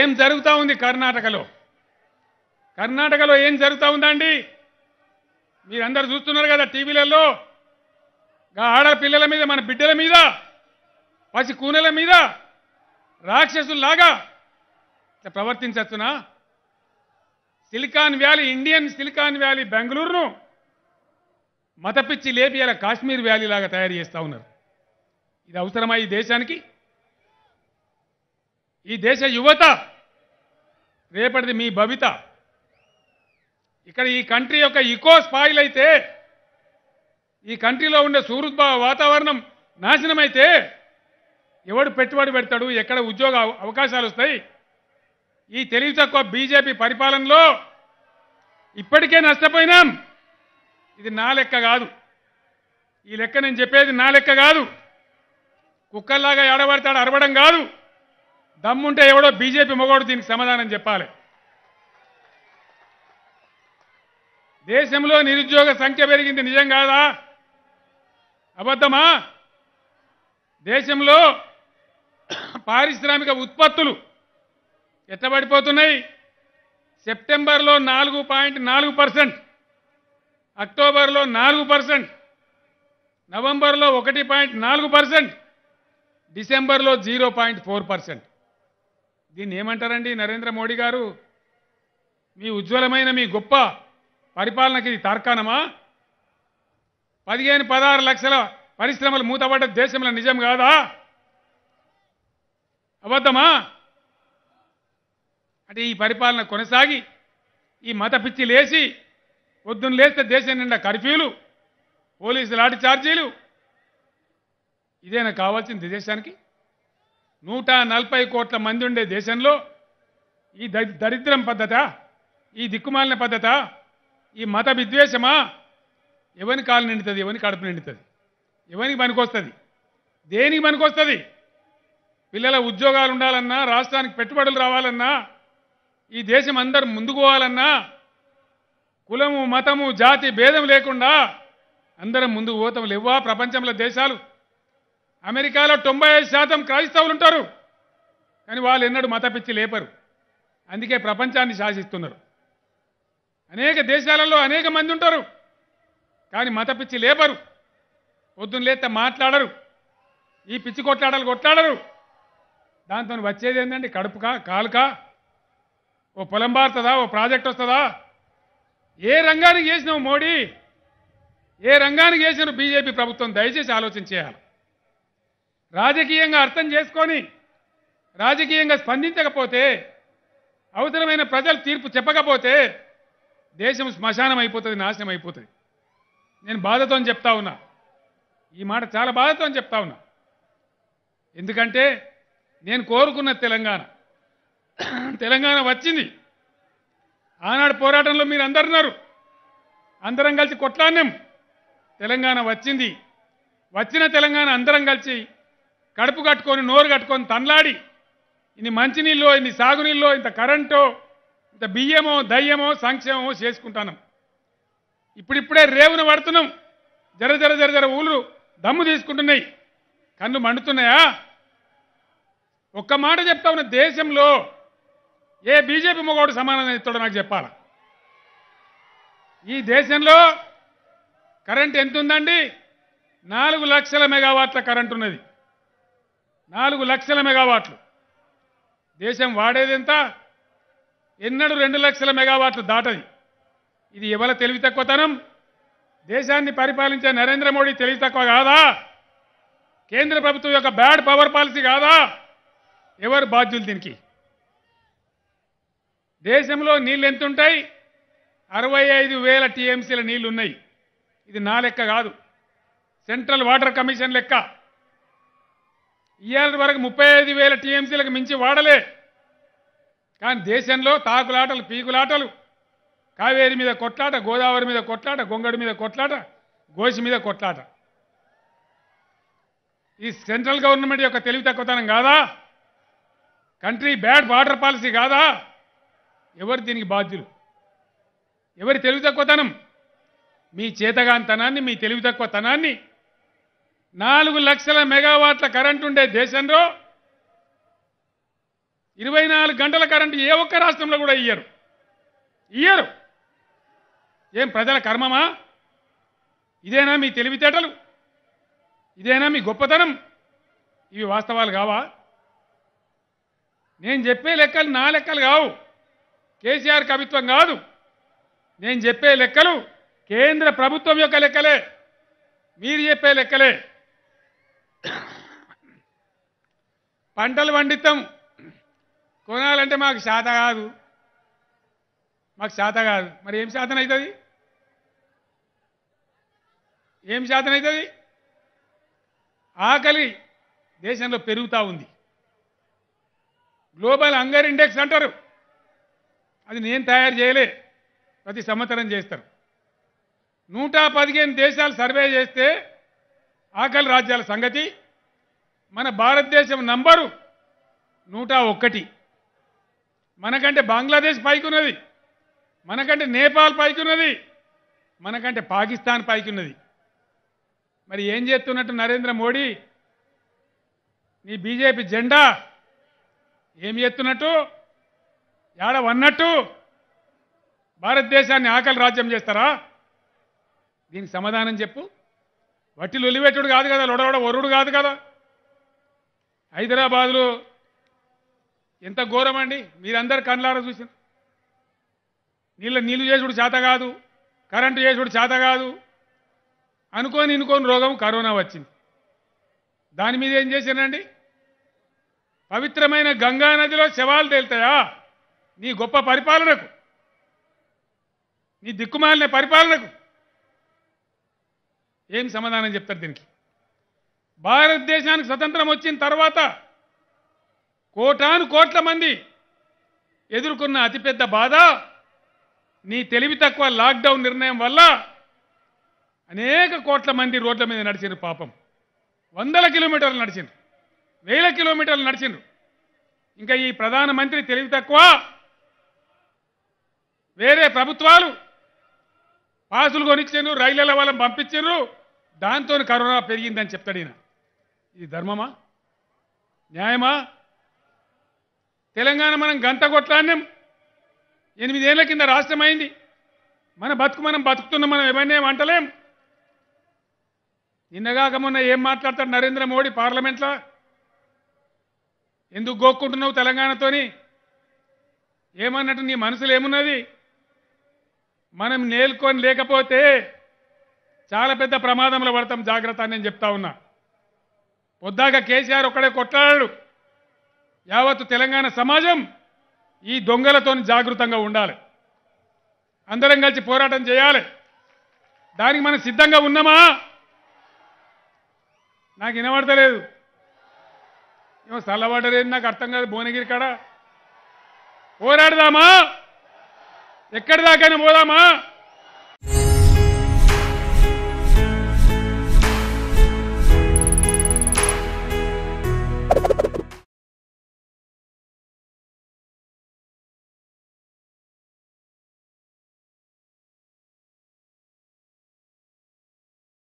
ఏం జరుగుతూ ఉంది కర్ణాటకలో కర్ణాటకలో ఏం జరుగుతూ ఉందండి మీరందరు చూస్తున్నారు కదా టీవీలలో ఆడపిల్లల మీద మన బిడ్డల మీద పసి కూనెల మీద లాగా ప్రవర్తించచ్చునా Silicon Valley Indian Silicon Valley బెంగళూరును మతపిచ్చి లేపియాల కాశ్మీర్ కాశ్మీర్ వ్యాలీలాగా తయారు చేస్తూ ఉన్నారు ఇది అవసరమా ఈ దేశానికి ఈ దేశ యువత రేపటిది మీ భవిత ఇక్కడ ఈ కంట్రీ యొక్క ఇకో అయితే ఈ కంట్రీలో ఉండే సూరుద్భా వాతావరణం నాశనమైతే ఎవడు పెట్టుబడి పెడతాడు ఎక్కడ ఉద్యోగ అవకాశాలు వస్తాయి ఈ తెలివి తక్కువ బీజేపీ పరిపాలనలో ఇప్పటికే నష్టపోయినాం ఇది నా లెక్క కాదు ఈ లెక్క నేను చెప్పేది నా లెక్క కాదు కుక్కర్లాగా ఏడబడతాడు అరవడం కాదు దమ్ముంటే ఎవడో బీజేపీ మొగోడు దీనికి సమాధానం చెప్పాలి దేశంలో నిరుద్యోగ సంఖ్య పెరిగింది నిజం కాదా అబద్ధమా దేశంలో పారిశ్రామిక ఉత్పత్తులు ఎట్టబడిపోతున్నాయి సెప్టెంబర్లో నాలుగు పాయింట్ నాలుగు పర్సెంట్ అక్టోబర్లో నాలుగు పర్సెంట్ నవంబర్లో ఒకటి పాయింట్ నాలుగు పర్సెంట్ డిసెంబర్లో జీరో పాయింట్ ఫోర్ పర్సెంట్ దీన్ని ఏమంటారండి నరేంద్ర మోడీ గారు మీ ఉజ్వలమైన మీ గొప్ప పరిపాలనకి ఇది తార్కాణమా పదిహేను పదహారు లక్షల పరిశ్రమలు మూతపడ్డ దేశంలో నిజం కాదా అబద్ధమా అంటే ఈ పరిపాలన కొనసాగి ఈ మత పిచ్చి లేచి పొద్దున్న లేస్తే దేశం నిండా కర్ఫ్యూలు పోలీసు లాఠీ ఛార్జీలు ఇదేనా కావాల్సింది దేశానికి నూట నలభై కోట్ల మంది ఉండే దేశంలో ఈ దరిద్రం పద్ధత ఈ దిక్కుమాలిన పద్ధత ఈ మత విద్వేషమా ఎవని కాలు నిండుతుంది ఎవరిని కడుపు నిండుతుంది ఎవనికి పనికొస్తుంది దేనికి పనికొస్తుంది పిల్లల ఉద్యోగాలు ఉండాలన్నా రాష్ట్రానికి పెట్టుబడులు రావాలన్నా ఈ దేశం అందరు ముందుకు పోవాలన్నా కులము మతము జాతి భేదం లేకుండా అందరం ముందుకు పోతాం లేవా ప్రపంచంలో దేశాలు అమెరికాలో తొంభై ఐదు శాతం క్రైస్తవులు ఉంటారు కానీ వాళ్ళు ఎన్నడూ మత పిచ్చి లేపరు అందుకే ప్రపంచాన్ని శాసిస్తున్నారు అనేక దేశాలలో అనేక మంది ఉంటారు కానీ మత పిచ్చి లేపరు పొద్దున్న లేత మాట్లాడరు ఈ పిచ్చి కొట్లాడాలి కొట్లాడరు దాంతో వచ్చేది ఏంటంటే కడుపుకా కాలుకా ఓ పొలం బారుతుందా ఓ ప్రాజెక్ట్ వస్తుందా ఏ రంగానికి చేసినావు మోడీ ఏ రంగానికి చేసినారు బీజేపీ ప్రభుత్వం దయచేసి ఆలోచన చేయాలి రాజకీయంగా అర్థం చేసుకొని రాజకీయంగా స్పందించకపోతే అవసరమైన ప్రజలు తీర్పు చెప్పకపోతే దేశం శ్మశానం అయిపోతుంది నాశనం అయిపోతుంది నేను బాధతో చెప్తా ఉన్నా ఈ మాట చాలా బాధతో చెప్తా ఉన్నా ఎందుకంటే నేను కోరుకున్న తెలంగాణ తెలంగాణ వచ్చింది ఆనాడు పోరాటంలో మీరు అందరున్నారు అందరం కలిసి కొట్లాడినాం తెలంగాణ వచ్చింది వచ్చిన తెలంగాణ అందరం కలిసి కడుపు కట్టుకొని నోరు కట్టుకొని తన్లాడి ఇన్ని మంచినీళ్ళో ఇన్ని సాగునీళ్ళో ఇంత కరెంటో ఇంత బియ్యమో దయ్యమో సంక్షేమమో చేసుకుంటాను ఇప్పుడిప్పుడే రేవున పడుతున్నాం జర జర జర జర ఊళ్ళు దమ్ము తీసుకుంటున్నాయి కన్ను మండుతున్నాయా ఒక్క మాట చెప్తా ఉన్న దేశంలో ఏ బీజేపీ మొగోడు సమానం ఇస్తాడో నాకు చెప్పాల ఈ దేశంలో కరెంట్ ఎంత ఉందండి నాలుగు లక్షల మెగావాట్ల కరెంట్ ఉన్నది నాలుగు లక్షల మెగావాట్లు దేశం వాడేది ఎంత ఎన్నడూ రెండు లక్షల మెగావాట్లు దాటది ఇది ఇవాళ తెలివి తక్కువతనం దేశాన్ని పరిపాలించే నరేంద్ర మోడీ తెలివి తక్కువ కాదా కేంద్ర ప్రభుత్వం యొక్క బ్యాడ్ పవర్ పాలసీ కాదా ఎవరు బాధ్యులు దీనికి దేశంలో నీళ్ళు ఎంత ఉంటాయి అరవై ఐదు వేల టీఎంసీల నీళ్ళు ఉన్నాయి ఇది నా లెక్క కాదు సెంట్రల్ వాటర్ కమిషన్ లెక్క ఇవాళ వరకు ముప్పై ఐదు వేల టీఎంసీలకు మించి వాడలే కానీ దేశంలో తాకులాటలు పీకులాటలు కావేరి మీద కొట్లాట గోదావరి మీద కొట్లాట గొంగడి మీద కొట్లాట గోసి మీద కొట్లాట ఈ సెంట్రల్ గవర్నమెంట్ యొక్క తెలివి తక్కువతనం కాదా కంట్రీ బ్యాడ్ వాటర్ పాలసీ కాదా ఎవరు దీనికి బాధ్యులు ఎవరి తెలివి తక్కువతనం మీ చేతగాంతనాన్ని మీ తెలివి తక్కువతనాన్ని నాలుగు లక్షల మెగావాట్ల కరెంటు ఉండే దేశంలో ఇరవై నాలుగు గంటల కరెంటు ఏ ఒక్క రాష్ట్రంలో కూడా ఇయ్యరు ఇయ్యరు ఏం ప్రజల కర్మమా ఇదేనా మీ తెలివితేటలు ఇదేనా మీ గొప్పతనం ఇవి వాస్తవాలు కావా నేను చెప్పే లెక్కలు నా లెక్కలు కావు కేసీఆర్ కవిత్వం కాదు నేను చెప్పే లెక్కలు కేంద్ర ప్రభుత్వం యొక్క లెక్కలే మీరు చెప్పే లెక్కలే పంటలు పండిస్తాం కొనాలంటే మాకు శాత కాదు మాకు శాత కాదు మరి ఏం శాతం అవుతుంది ఏం శాతం అవుతుంది ఆకలి దేశంలో పెరుగుతూ ఉంది గ్లోబల్ హంగర్ ఇండెక్స్ అంటారు అది నేను తయారు చేయలే ప్రతి సంవత్సరం చేస్తారు నూట పదిహేను దేశాలు సర్వే చేస్తే ఆకలి రాజ్యాల సంగతి మన భారతదేశం నంబరు నూట ఒక్కటి మనకంటే బంగ్లాదేశ్ పైకున్నది మనకంటే నేపాల్ పైకున్నది మనకంటే పాకిస్తాన్ పైకున్నది మరి ఏం చేస్తున్నట్టు నరేంద్ర మోడీ నీ బీజేపీ జెండా ఏం చేస్తున్నట్టు వన్నట్టు భారతదేశాన్ని ఆకలి రాజ్యం చేస్తారా దీనికి సమాధానం చెప్పు వట్టి లొలివెట్టుడు కాదు కదా లొడవడ వరుడు కాదు కదా హైదరాబాదులో ఎంత ఘోరం అండి మీరందరు కళ్ళారా చూసిన నీళ్ళ నీళ్ళు చేసుడు చేత కాదు కరెంటు చేసుడు చేత కాదు అనుకోని ఇనుకోని రోగం కరోనా వచ్చింది దాని మీద ఏం చేశానండి పవిత్రమైన గంగా నదిలో శవాలు తేలుతాయా నీ గొప్ప పరిపాలనకు నీ దిక్కుమాలిన పరిపాలనకు ఏం సమాధానం చెప్తారు దీనికి భారతదేశానికి స్వతంత్రం వచ్చిన తర్వాత కోటాను కోట్ల మంది ఎదుర్కొన్న అతిపెద్ద బాధ నీ తెలివి తక్కువ లాక్డౌన్ నిర్ణయం వల్ల అనేక కోట్ల మంది రోడ్ల మీద నడిచిండ్రు పాపం వందల కిలోమీటర్లు నడిచిండ్రు వేల కిలోమీటర్లు నడిచిండ్రు ఇంకా ఈ ప్రధానమంత్రి తెలివి తక్కువ వేరే ప్రభుత్వాలు పాసులు కొనిచ్చారు రైళ్ళ వాళ్ళని పంపించారు దాంతో కరోనా పెరిగిందని చెప్తాడు ఈయన ఇది ధర్మమా న్యాయమా తెలంగాణ మనం గంత కొట్లాడినాం ఎనిమిదేళ్ల కింద రాష్ట్రమైంది మన బతుకు మనం బతుకుతున్న మనం ఏమన్నా అంటలేం నిన్నగాక మొన్న ఏం మాట్లాడతాడు నరేంద్ర మోడీ పార్లమెంట్లో ఎందుకు గోక్కుంటున్నావు తెలంగాణతోని ఏమన్నట్టు నీ మనసులో ఏమున్నది మనం నేల్కొని లేకపోతే చాలా పెద్ద ప్రమాదంలో పడతాం జాగ్రత్త నేను చెప్తా ఉన్నా వద్దాక కేసీఆర్ ఒక్కడే కొట్లాడాడు యావత్తు తెలంగాణ సమాజం ఈ దొంగలతో జాగృతంగా ఉండాలి అందరం కలిసి పోరాటం చేయాలి దానికి మనం సిద్ధంగా ఉన్నామా నాకు వినబడతలేదు ఏమో చల్లబడలేదు నాకు అర్థం కాదు భువనగిరి కాడ పోరాడదామా ఎక్కడి దాకైనా పోదామా